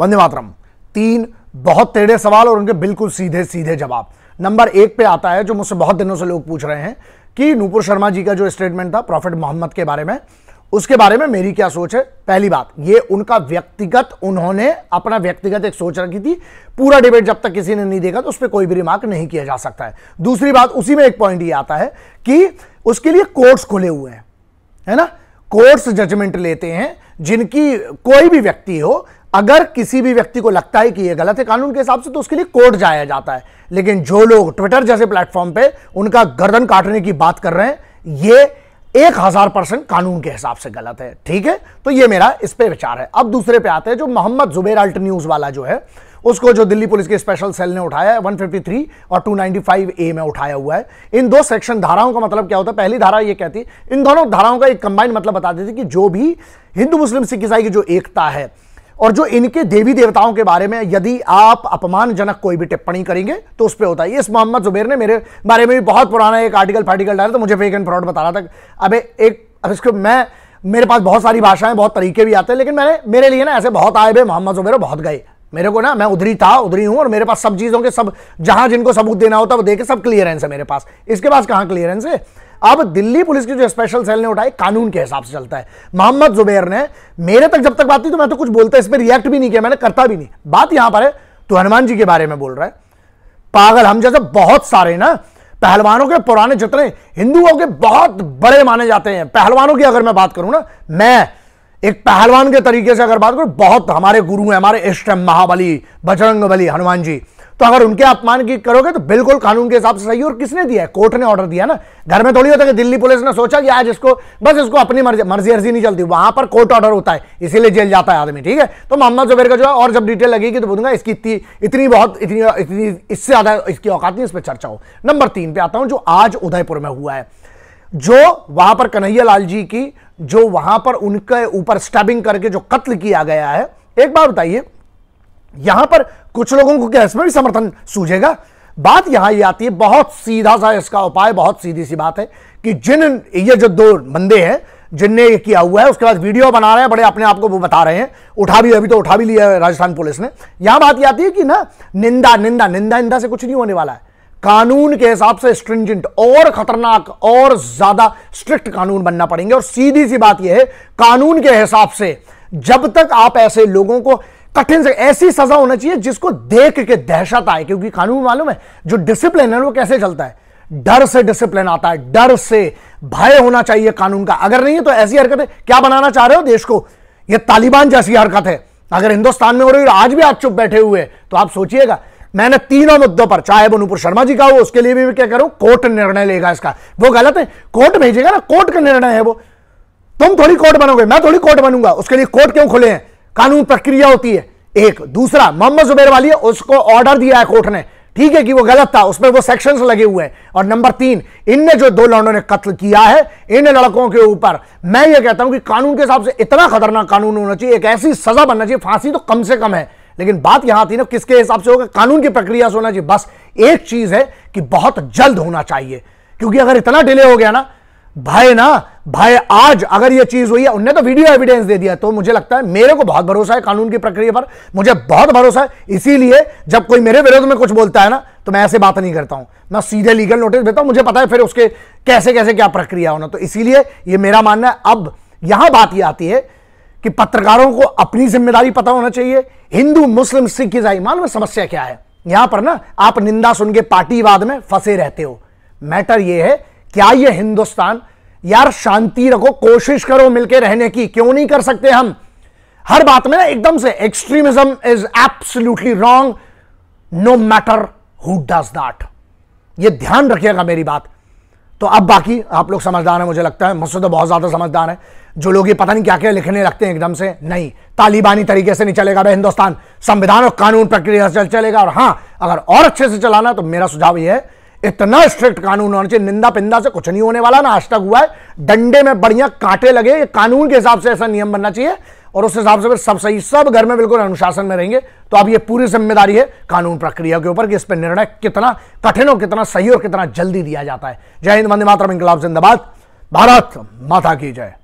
वंदे मातरम तीन बहुत टेढ़े सवाल और उनके बिल्कुल सीधे सीधे जवाब नंबर एक पे आता है जो मुझसे बहुत दिनों से लोग पूछ रहे हैं कि नूपुर शर्मा जी का जो स्टेटमेंट था प्रॉफिट मोहम्मद के बारे में उसके बारे में मेरी क्या सोच है पहली बात ये उनका व्यक्तिगत उन्होंने अपना व्यक्तिगत एक सोच रखी थी पूरा डिबेट जब तक किसी ने नहीं देखा तो उस पर कोई भी रिमार्क नहीं किया जा सकता है दूसरी बात उसी में एक पॉइंट ये आता है कि उसके लिए कोर्ट्स खुले हुए हैं है ना कोर्ट्स जजमेंट लेते हैं जिनकी कोई भी व्यक्ति हो अगर किसी भी व्यक्ति को लगता है कि यह गलत है कानून के हिसाब से तो उसके लिए कोर्ट जाया जाता है लेकिन जो लोग ट्विटर जैसे प्लेटफॉर्म पे उनका गर्दन काटने की बात कर रहे हैं ये एक हजार परसेंट कानून के हिसाब से गलत है ठीक है तो ये मेरा इस पे विचार है अब दूसरे पे आते हैं जो मोहम्मद जुबेर अल्ट न्यूज वाला जो है उसको जो दिल्ली पुलिस के स्पेशल सेल ने उठाया है 153 और 295 ए में उठाया हुआ है इन दो सेक्शन धाराओं का मतलब क्या होता है पहली धारा ये कहती है इन दोनों धाराओं का एक कंबाइन मतलब बता देती कि जो भी हिंदू मुस्लिम सिख ईसाई की जो एकता है और जो इनके देवी देवताओं के बारे में यदि आप अपमानजनक कोई भी टिप्पणी करेंगे तो उस पर होता है इस मोहम्मद जुबेर ने मेरे बारे में भी बहुत पुराना एक आर्टिकल फार्टिकल डाला तो मुझे फेक एंड फ्रॉड बता रहा था अबे एक अब इसको मैं मेरे पास बहुत सारी भाषाएं बहुत तरीके भी आते हैं लेकिन मैंने मेरे लिए ना ऐसे बहुत आए भाई मोहम्मद जुबेर बहुत गए मेरे को ना मैं उधरी था उधरी हूं और मेरे पास सब चीज़ों के सब जहां जिनको सबूत देना होता है वो दे के सब क्लियरेंस है मेरे पास इसके पास कहाँ क्लियरेंस है अब दिल्ली पुलिस की जो स्पेशल सेल ने उठाई कानून के हिसाब से चलता है मोहम्मद जुबेर ने मेरे तक जब तक बात नहीं तो मैं तो कुछ बोलता इस पर रिएक्ट भी नहीं किया मैंने करता भी नहीं बात यहां पर है तो हनुमान जी के बारे में बोल रहा है पागल हम जैसे बहुत सारे ना पहलवानों के पुराने जितने हिंदुओं के बहुत बड़े माने जाते हैं पहलवानों की अगर मैं बात करूं ना मैं एक पहलवान के तरीके से अगर बात करूं बहुत हमारे गुरु हैं हमारे इष्ट महाबली बजरंग बली हनुमान जी तो अगर उनके अपमान की करोगे तो बिल्कुल कानून के हिसाब से सही और किसने दिया है कोर्ट ने ऑर्डर दिया ना घर में थोड़ी होता कि दिल्ली पुलिस ने सोचा कि आज इसको बस इसको अपनी मर्जी मर्जी अर्जी नहीं चलती वहां पर कोर्ट ऑर्डर होता है इसीलिए जेल जाता है आदमी ठीक है तो मोहम्मद जुबेर का जो है और जब डिटेल लगेगी तो बोलूंगा इसकी इतनी इतनी बहुत इतनी इतनी इससे ज्यादा इसकी औकात नहीं इस पर चर्चा हो नंबर तीन पे आता हूं जो आज उदयपुर में हुआ है जो वहां पर कन्हैया लाल जी की जो वहां पर उनके ऊपर स्टैबिंग करके जो कत्ल किया गया है एक बार बताइए यहां पर कुछ लोगों को क्या इसमें भी समर्थन सूझेगा बात यहां ये आती है बहुत सीधा सा इसका उपाय बहुत सीधी सी बात है कि जिन ये जो दो बंदे हैं जिनने ये किया हुआ है उसके बाद वीडियो बना रहे हैं बड़े अपने आप को वो बता रहे हैं उठा भी अभी तो उठा भी लिया है राजस्थान पुलिस ने यहां बात यह आती है कि ना निंदा निंदा निंदा निंदा से कुछ नहीं होने वाला है कानून के हिसाब से स्ट्रिंजेंट और खतरनाक और ज्यादा स्ट्रिक्ट कानून बनना पड़ेंगे और सीधी सी बात यह है कानून के हिसाब से जब तक आप ऐसे लोगों को कठिन से ऐसी सजा होना चाहिए जिसको देख के दहशत आए क्योंकि कानून मालूम है जो डिसिप्लिन है वो कैसे चलता है डर से डिसिप्लिन आता है डर से भय होना चाहिए कानून का अगर नहीं है तो ऐसी हरकत है क्या बनाना चाह रहे हो देश को ये तालिबान जैसी हरकत है अगर हिंदुस्तान में हो रही है आज भी आप चुप बैठे हुए तो आप सोचिएगा मैंने तीनों मुद्दों पर चाहे वो नूपुर शर्मा जी का हो उसके लिए भी मैं क्या करूं कोर्ट निर्णय लेगा इसका वो गलत है कोर्ट भेजेगा ना कोर्ट का निर्णय है वो तुम थोड़ी कोर्ट बनोगे मैं थोड़ी कोर्ट बनूंगा उसके लिए कोर्ट क्यों खुले हैं कानून प्रक्रिया होती है एक दूसरा मोहम्मद जुबेर वाली है उसको ऑर्डर दिया है कोर्ट ने ठीक है कि वो गलत था उसमें वो सेक्शंस लगे हुए हैं और नंबर तीन इनने जो दो लड़कों ने कत्ल किया है इन लड़कों के ऊपर मैं ये कहता हूं कि कानून के हिसाब से इतना खतरनाक कानून होना चाहिए एक ऐसी सजा बनना चाहिए फांसी तो कम से कम है लेकिन बात यहां आती ना किसके हिसाब से होगा कानून की प्रक्रिया से होना चाहिए बस एक चीज है कि बहुत जल्द होना चाहिए क्योंकि अगर इतना डिले हो गया ना भाई ना भाई आज अगर ये चीज हुई है उनने तो वीडियो एविडेंस दे दिया तो मुझे लगता है मेरे को बहुत भरोसा है कानून की प्रक्रिया पर मुझे बहुत भरोसा है इसीलिए जब कोई मेरे विरोध में कुछ बोलता है ना तो मैं ऐसे बात नहीं करता हूं मैं सीधे लीगल नोटिस देता हूं मुझे पता है फिर उसके कैसे कैसे क्या प्रक्रिया होना तो इसीलिए ये मेरा मानना है अब यहां बात यह आती है कि पत्रकारों को अपनी जिम्मेदारी पता होना चाहिए हिंदू मुस्लिम सिख ईसाई मान में समस्या क्या है यहां पर ना आप निंदा सुन के पार्टीवाद में फंसे रहते हो मैटर यह है क्या ये हिंदुस्तान यार शांति रखो कोशिश करो मिलके रहने की क्यों नहीं कर सकते हम हर बात में ना एकदम से extremism is absolutely wrong no matter who does that ये ध्यान रखिएगा मेरी बात तो अब बाकी आप लोग समझदार हैं मुझे लगता है मुझसे तो बहुत ज़्यादा समझदार है जो लोग ये पता नहीं क्या क्या लिखने लगते हैं एकदम से नहीं तालिबानी तरीके से नहीं चलेगा भाई हिंदुस्तान संविधान और कानून प्रक्रिया से चल चलेगा और हां अगर और अच्छे से चलाना तो मेरा सुझाव यह है इतना स्ट्रिक्ट कानून होना चाहिए निंदा पिंदा से कुछ नहीं होने वाला ना आज तक हुआ है डंडे में बढ़िया कांटे लगे ये कानून के हिसाब से ऐसा नियम बनना चाहिए और उस हिसाब से फिर सब सही सब घर में बिल्कुल अनुशासन में रहेंगे तो अब ये पूरी जिम्मेदारी है कानून प्रक्रिया के ऊपर कि इस पर निर्णय कितना कठिन और कितना सही और कितना जल्दी दिया जाता है जय हिंद वंदे मातरम इंकलाब जिंदाबाद भारत माता की जय